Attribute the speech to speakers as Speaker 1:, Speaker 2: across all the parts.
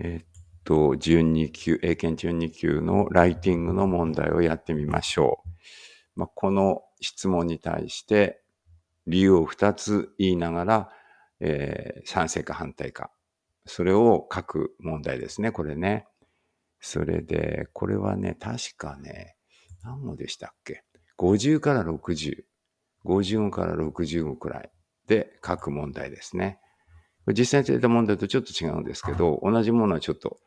Speaker 1: えー、っと、12級、英検12級のライティングの問題をやってみましょう。まあ、この質問に対して理由を2つ言いながら、えー、賛成か反対か。それを書く問題ですね、これね。それで、これはね、確かね、何語でしたっけ ?50 から60。55から65くらいで書く問題ですね。実際に出た問題とちょっと違うんですけど、同じものはちょっと、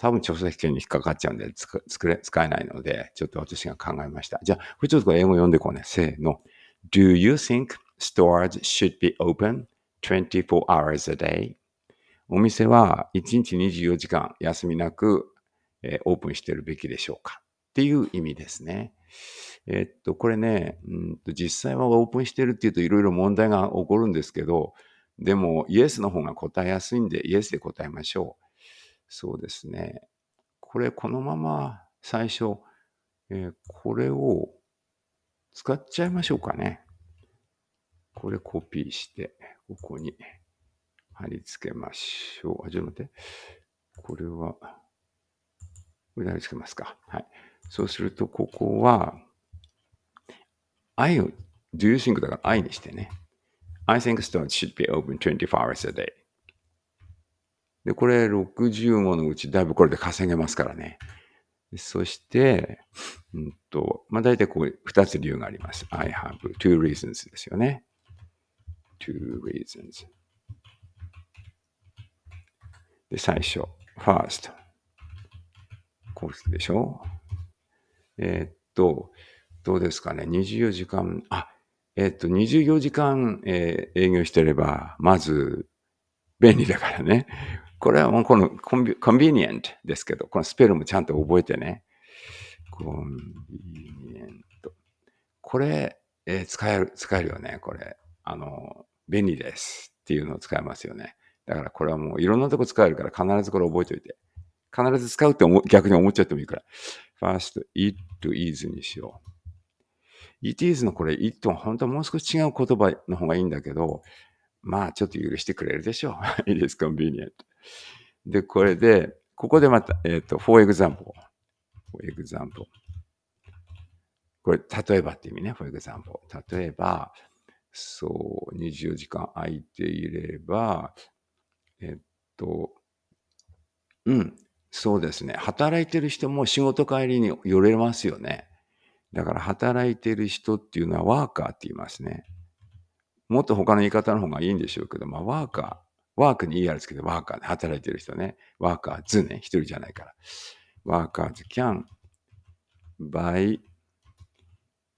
Speaker 1: 多分調作権に引っかかっちゃうんで、作れ、使えないので、ちょっと私が考えました。じゃあ、これちょっと英語読んでこうね。せーの。Do you think stores should be open 24 hours a day? お店は1日24時間休みなく、えー、オープンしてるべきでしょうかっていう意味ですね。えー、っと、これね、うんと、実際はオープンしてるっていうといろいろ問題が起こるんですけど、でも、イエスの方が答えやすいんで、イエスで答えましょう。そうですね。これ、このまま最初、えー、これを使っちゃいましょうかね。これコピーして、ここに貼り付けましょう。あ、ちょっと待って。これは、これ貼り付けますか。はい。そうすると、ここは、愛を、do you think だから愛にしてね。I think stores should be open 24 hours a day. で、これ60ものうちだいぶこれで稼げますからね。そして、うんと、まあ、大体こう2つ理由があります。I have two reasons ですよね。two reasons. で、最初。first. コースでしょえー、っと、どうですかね。24時間、あ、えっと、24時間、えー、営業してれば、まず、便利だからね。これはもうこのコンビ、コンビニエントですけど、このスペルもちゃんと覚えてね。コンビニエント。これ、えー、使える、使えるよね、これ。あの、便利ですっていうのを使えますよね。だからこれはもういろんなとこ使えるから必ずこれ覚えておいて。必ず使うって逆に思っちゃってもいいから。ファースト、ト t ー s にしよう。ETS のこれ一トン、本当はもう少し違う言葉の方がいいんだけど、まあちょっと許してくれるでしょう。It is convenient. で、これで、ここでまた、えっ、ー、と、for example。for example。これ、例えばって意味ね。for example。例えば、そう、24時間空いていれば、えっと、うん、そうですね。働いてる人も仕事帰りに寄れますよね。だから働いてる人っていうのはワーカーって言いますね。もっと他の言い方の方がいいんでしょうけど、まあワーカー、ワークに言いんでつけてワーカーで働いてる人ね。ワーカーズね、一人じゃないから。ワーカーズキャン、バイ、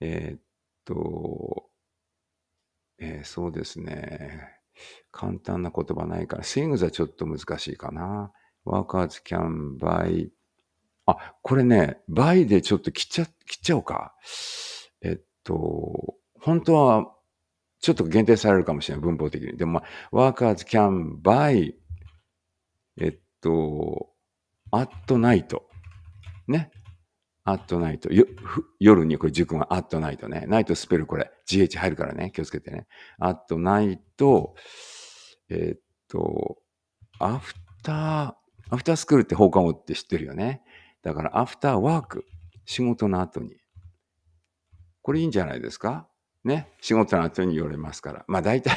Speaker 1: えー、っと、えー、そうですね。簡単な言葉ないから、t ング n はちょっと難しいかな。ワーカーズキャンバイ、by あ、これね、倍でちょっと切っちゃ、切っちゃおうか。えっと、本当は、ちょっと限定されるかもしれない、文法的に。でも、まあ、workers can buy, えっと、at night。ね。at night。よ夜に、これ塾が at night ね。ナイトスペルこれ。gh 入るからね。気をつけてね。at night、えっと、after、アフタースクールって放課後って知ってるよね。だから、アフターワーク、仕事の後に。これいいんじゃないですかね。仕事の後に寄れますから。まあ、大体、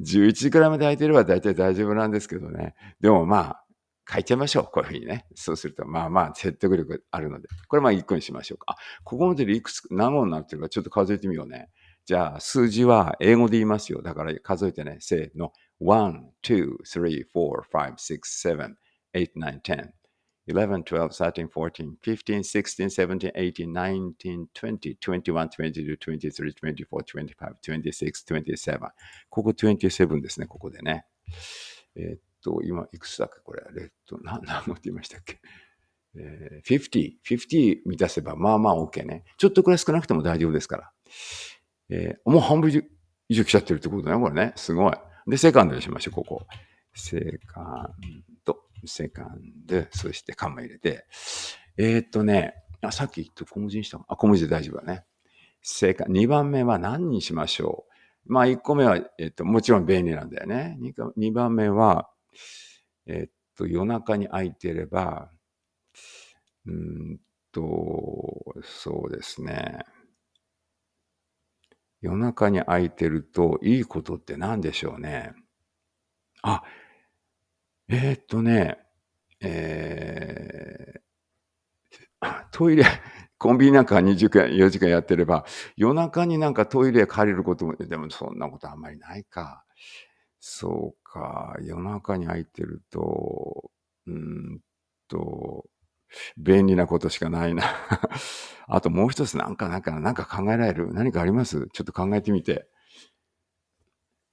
Speaker 1: 11 時くらいまで空いてれば大体大丈夫なんですけどね。でもまあ、書いちゃいましょう。こういうふうにね。そうすると、まあまあ、説得力あるので。これまあ、1個にしましょうか。あ、ここまでいくつ、何本になってるかちょっと数えてみようね。じゃあ、数字は英語で言いますよ。だから数えてね。せーの。1、2、3、4、5、6、7、8、9、10。11, 12, 13, 14, 15, 16, 17, 18, 19, 20, 21, 22, 23, 24, 25, 26, 27. ここ27ですね、ここでね。えー、っと、今、いくつだっけこれ。えっと、何、何持っていましたっけえー、50、50満たせば、まあまあ OK ね。ちょっとくらい少なくても大丈夫ですから。えー、もう半分以上来ちゃってるってことね、これね。すごい。で、セカンドにしましょう、ここ。セカンド。セカンド、そしてカンマ入れて、えー、っとね、あ、さっき言った小文字にしたあ、小文字で大丈夫だね。正解。2番目は何にしましょうまあ、1個目は、えっと、もちろん便利なんだよね。2, 番目は、えっと、夜中に空いてれば、うんと、そうですね。夜中に空いてるといいことって何でしょうね。あ、えー、っとね、えー、トイレ、コンビニなんか20間、4時間やってれば、夜中になんかトイレ借りることも、でもそんなことあんまりないか。そうか、夜中に空いてると、うんと、便利なことしかないな あともう一つなんかなんか、なんか考えられる何かありますちょっと考えてみて。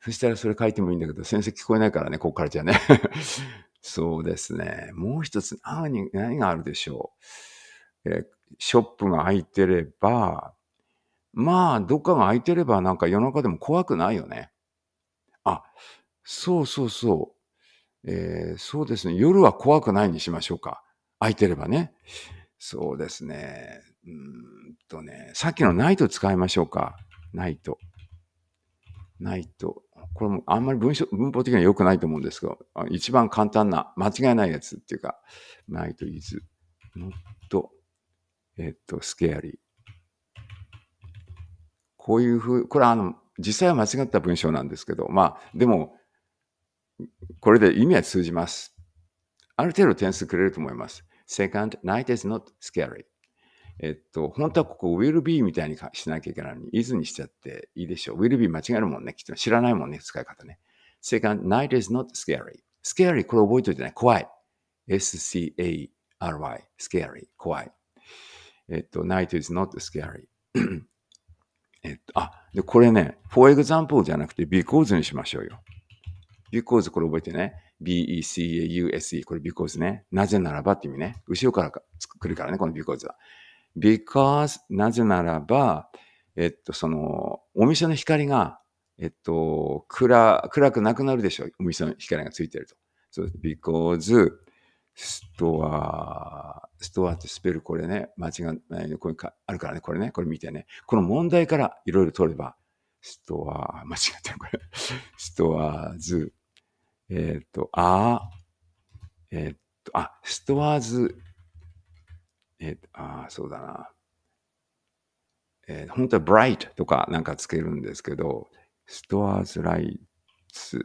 Speaker 1: そしたらそれ書いてもいいんだけど、先生聞こえないからね、ここからじゃね。そうですね。もう一つ、何何があるでしょう、えー、ショップが開いてれば、まあ、どっかが空いてればなんか夜中でも怖くないよね。あ、そうそうそう。えー、そうですね。夜は怖くないにしましょうか。空いてればね。そうですね。うんとね、さっきのナイト使いましょうか。ナイト。ナイト。これもあんまり文章、文法的には良くないと思うんですが、一番簡単な、間違いないやつっていうか、ないと is not, えっと、scary。こういうふう、これはあの、実際は間違った文章なんですけど、まあ、でも、これで意味は通じます。ある程度点数くれると思います。Second, night is not scary. えっと、本当はここ、ウィルビーみたいにしなきゃいけないのに、イズにしちゃっていいでしょう。ウィルビー間違えるもんね。きっと知らないもんね、使い方ね。セカ night is not scary. scary, これ覚えておいてね。怖い。scary, scary, 怖い。えっと、night is not scary. えっと、あ、で、これね、for example じゃなくて because にしましょうよ。because これ覚えてね。b-e-c-a-u-s-e これ because ね。なぜならばって意味ね。後ろから来るからね、この because は。because なぜならば、えっと、その、お店の光が、えっと、暗、暗くなくなるでしょう。お店の光がついてると。そう、because ストア、ストアってスペルこれね、間違いないこれかあるからね、これね、これ見てね。この問題からいろいろ取れば、ストア、間違ったこれ。ストアーズ、えっ、ー、と、あ、えっ、ー、と、あ、ストアーズえー、ああ、そうだな。えー、本当は bright とかなんかつけるんですけど、stores lights。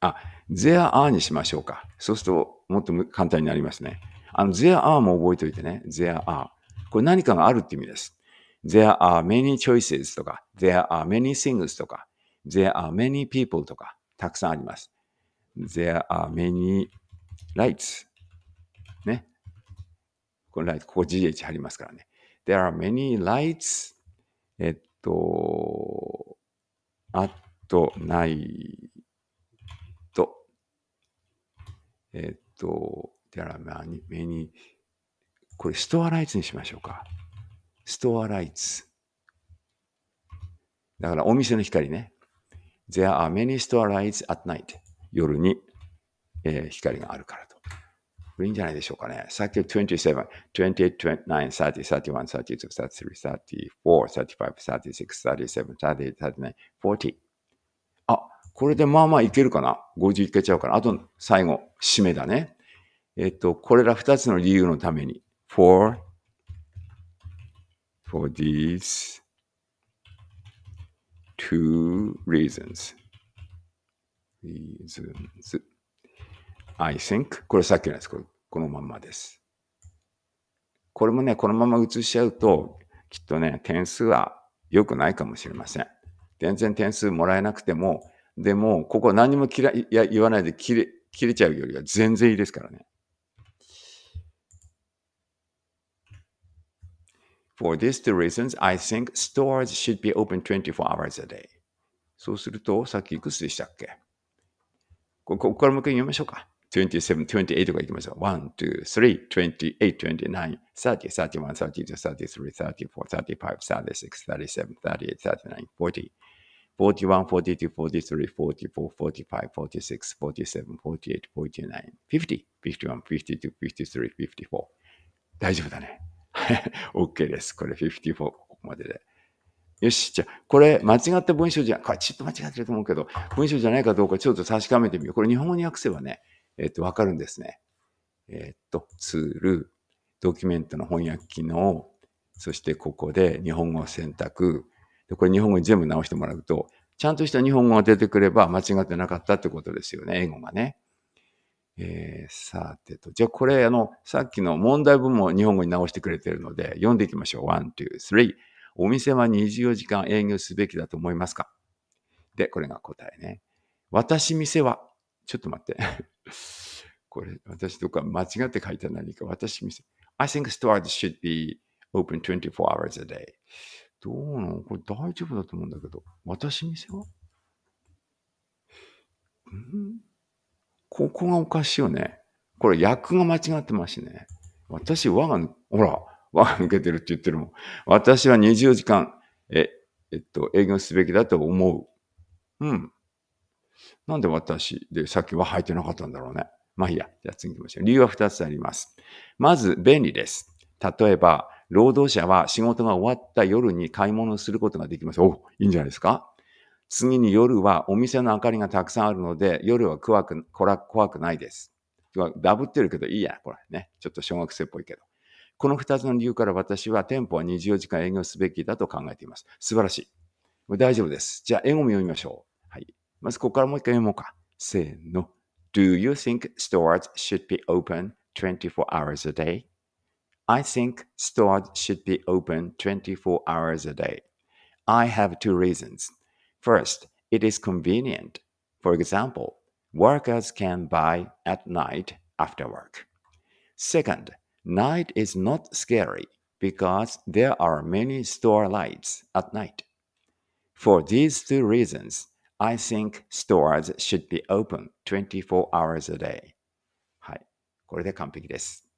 Speaker 1: あ、there are にしましょうか。そうするともっと簡単になりますね。あの、there are も覚えておいてね。there are。これ何かがあるって意味です。there are many choices とか、there are many things とか、there are many people とか、たくさんあります。there are many lights このライト、ここ GH 貼りますからね。There are many lights えっと、at night えっと、there are many, many これストアライツにしましょうか。ストアライツ。だからお店の光ね。There are many store lights at night. 夜に、えー、光があるからと。これいいんじゃないでしょうかね。さっき27、28、29、30、31、32、33、34、35、36、37、38、39、40。あ、これでまあまあいけるかな。50いけちゃうかな。あと最後、締めだね。えっと、これら2つの理由のために。for, for these two reasons. reasons. I think これさっきのやつこれ、このままです。これもね、このまま移しちゃうと、きっとね、点数は良くないかもしれません。全然点数もらえなくても、でも、ここ何も切らいや言わないで切れ切れちゃうよりは全然いいですからね。For these two reasons, I think stores should be open 24 hours a day. そうすると、さっきいくつでしたっけここからもう一回読みましょうか。27、28とか行きましょう。1、2、3、28、29、30、31、32、33、34、35、36、37、38、39、40。41, 42, 43, 44, 45, 46, 47, 48, 49, 50, 51, 52, 53, 54。大丈夫だね。OK です。これ54、ここまでで。よし、じゃあ、これ間違った文章じゃ、これちょっと間違ってると思うけど、文章じゃないかどうかちょっと確かめてみよう。これ日本語に訳せばね、えっと、わかるんですね。えっと、ツール、ドキュメントの翻訳機能、そしてここで日本語を選択。で、これ日本語に全部直してもらうと、ちゃんとした日本語が出てくれば間違ってなかったってことですよね、英語がね。えー、さてと。じゃあこれ、あの、さっきの問題文も日本語に直してくれてるので、読んでいきましょう。1、2、3。お店は24時間営業すべきだと思いますかで、これが答えね。私店はちょっと待って。これ、私とか間違って書いた何か、私見せ。I think stores should be open 24 hours a day. どうなのこれ大丈夫だと思うんだけど、私店はんここがおかしいよね。これ、訳が間違ってますね。私、我が、ほら、我が抜けてるって言ってるもん。私は2 0時間、え、えっと、営業すべきだと思う。うん。なんで私でさっきは履いてなかったんだろうね。まあいいや。じゃあ次行きましょう。理由は2つあります。まず、便利です。例えば、労働者は仕事が終わった夜に買い物をすることができます。おいいんじゃないですか次に夜はお店の明かりがたくさんあるので、夜は怖く、こら怖くないです。ダブってるけどいいや、これね。ちょっと小学生っぽいけど。この2つの理由から私は店舗は24時間営業すべきだと考えています。素晴らしい。大丈夫です。じゃあ、英語も読みましょう。まずここからもう一回読もうか。せーの。Do you think stores should be open 24 hours a day? I think stores should be open 24 hours a day. I have two reasons. First, it is convenient. For example, workers can buy at night after work. Second, night is not scary because there are many store lights at night. For these two reasons, I think stores should be open 24 hours a day。はい。これで完璧です。